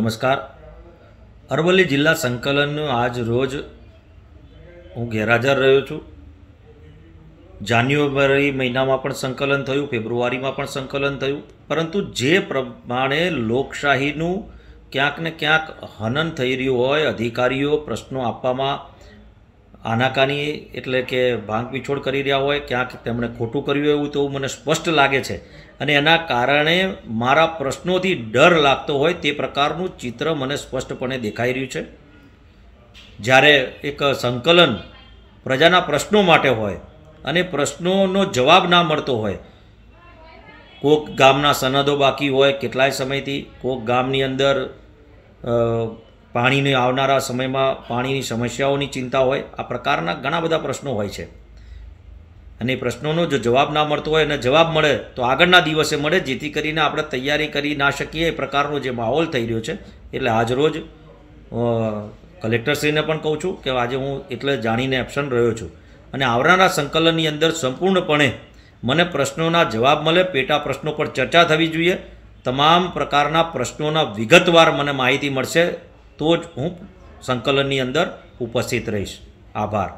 નમસ્કાર અરવલ્લી જિલ્લા સંકલનનું આજ રોજ હું ગેરહાજર રહ્યો છું જાન્યુઆરી મહિનામાં પણ સંકલન થયું ફેબ્રુઆરીમાં પણ સંકલન થયું પરંતુ જે પ્રમાણે લોકશાહીનું ક્યાંક ને ક્યાંક હનન થઈ રહ્યું હોય અધિકારીઓ પ્રશ્નો આપવામાં આનાકાની એટલે કે ભાંગ પીછોડ કરી રહ્યા હોય ક્યાંક તેમણે ખોટું કર્યું એવું તેવું મને સ્પષ્ટ લાગે છે અને એના કારણે મારા પ્રશ્નોથી ડર લાગતો હોય તે પ્રકારનું ચિત્ર મને સ્પષ્ટપણે દેખાઈ રહ્યું છે જ્યારે એક સંકલન પ્રજાના પ્રશ્નો માટે હોય અને પ્રશ્નોનો જવાબ ના મળતો હોય કોક ગામના સનદો બાકી હોય કેટલાય સમયથી કોક ગામની અંદર પાણીની આવનારા સમયમાં પાણીની સમસ્યાઓની ચિંતા હોય આ પ્રકારના ઘણા બધા પ્રશ્નો હોય છે અને એ પ્રશ્નોનો જો જવાબ ના મળતો હોય અને જવાબ મળે તો આગળના દિવસે મળે જેથી કરીને આપણે તૈયારી કરી ના શકીએ એ પ્રકારનો જે માહોલ થઈ રહ્યો છે એટલે આજરોજ કલેક્ટરશ્રીને પણ કહું છું કે આજે હું એટલે જાણીને એબસન્ટ રહ્યો છું અને આવનારા સંકલનની અંદર સંપૂર્ણપણે મને પ્રશ્નોના જવાબ મળે પેટા પ્રશ્નો પર ચર્ચા થવી જોઈએ તમામ પ્રકારના પ્રશ્નોના વિગતવાર મને માહિતી મળશે તો જ હું સંકલનની અંદર ઉપસ્થિત રહીશ આભાર